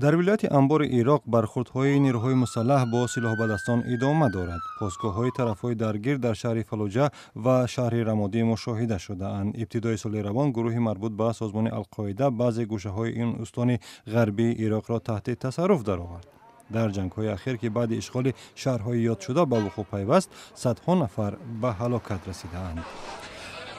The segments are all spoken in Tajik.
дар вилояти амбори ироқ бархурдҳои нирӯҳои мусаллаҳ бо силоҳбадастон идома дорад посгоҳҳои тарафҳои даргир дар шаҳри фалуҷа ва шаҳри рамодӣ мушоҳида шудаанд ибтидои соли равон гурӯҳи марбут ба созмони алқоида баъзе гӯшаҳои ин устони ғарбии ироқро таҳти тасарруф даровард дар ҷангҳои ахир ки баъди ишғоли шаҳрҳои ёдшуда ба вуқӯъ пайваст садҳо нафар ба ҳалокат расидаанд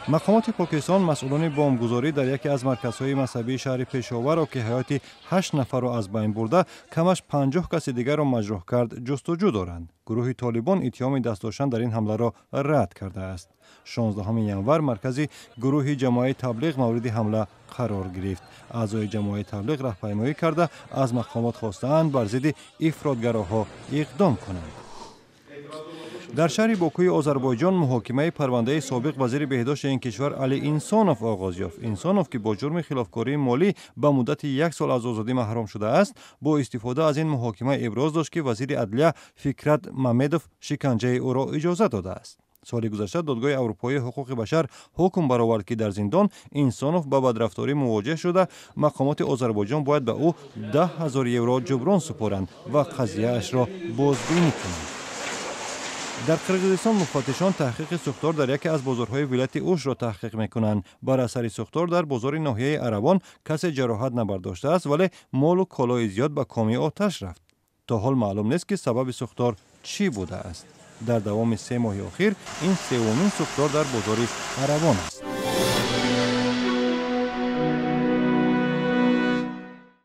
мақомоти покистон масъулони бомбгузорӣ дар яке аз марказҳои мазҳабии шаҳри пешоварро ки ҳаёти ҳашт нафарро аз байн бурда камаш панҷоҳ каси дигарро маҷруҳ кард ҷустуҷӯ доранд гурӯҳи толибон иттиҳоми даст доштан дар ин ҳамларо рад кардааст 16 январ маркази гурӯҳи ҷамоаи таблиғ мавриди ҳамла қарор гирифт аъзои ҷамоаи таблиғ роҳпаймоӣ карда аз мақомот хостаанд бар зидди ифродгароҳҳо иқдом кунанд дар шаҳри бокуи озарбойҷон муҳокимаи парвандаи собиқ вазири беҳдошти ин кишвар али инсонов оғоз ёфт инсонов ки бо ҷурми хилофкории молӣ ба муддати як сол аз озодӣ маҳрум шудааст бо истифода аз ин муҳокима иброз дошт ки вазири адлия фикрат мамедов шиканҷаи ӯро иҷозат додааст соли гузашта додгоҳи аврупои ҳуқуқи башар ҳукм баровард ки дар зиндон инсонов ба бадрафторӣ мувоҷеҳ шуда мақомоти озарбойҷон бояд ба ӯ 10 ҳазор евро ҷуброн супоранд ва қазияашро боздинӣ кунанд در قرقیزستان مفتشان تحقیق سوختار در یکی از بازارهای ولایت اوش را تحقیق میکنند بر اثر سوختار در بازار ناحیه عربان کس جراحت نبرداشته است ولی مال و کالای زیاد به کامی آتش رفت تا حال معلوم نیست که سبب سوختار چی بوده است در دوام سه ماه اخیر این سومین سوختار در بازار عربان است